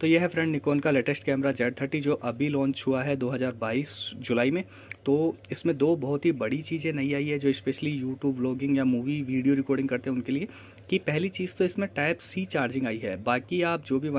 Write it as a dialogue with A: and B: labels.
A: तो यह है फ्रेंड निकोन का लेटेस्ट कैमरा जेड थर्टी जो अभी लॉन्च हुआ है 2022 जुलाई में तो इसमें दो बहुत ही बड़ी चीज़ें नहीं आई है जो स्पेशली यूट्यूब ब्लॉगिंग या मूवी वीडियो रिकॉर्डिंग करते हैं उनके लिए कि पहली चीज़ तो इसमें टाइप सी चार्जिंग आई है बाकी आप जो भी